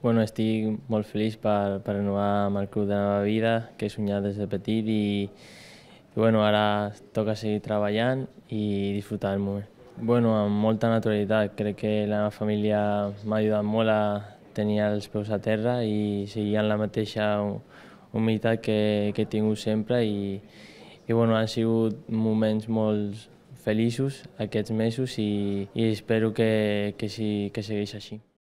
Bueno, estic molt feliç per, per renovar amb el club de la meva vida, que he somiat des de petit i, i bueno, ara toca seguir treballant i disfrutar el moment. Bueno, amb molta naturalitat, crec que la meva família m'ha ajudat molt a tenir els peus a terra i seguir en la mateixa humilitat que, que he tingut sempre i, i bueno, han sigut moments molt feliços aquests mesos i, i espero que, que, sí, que segueix així.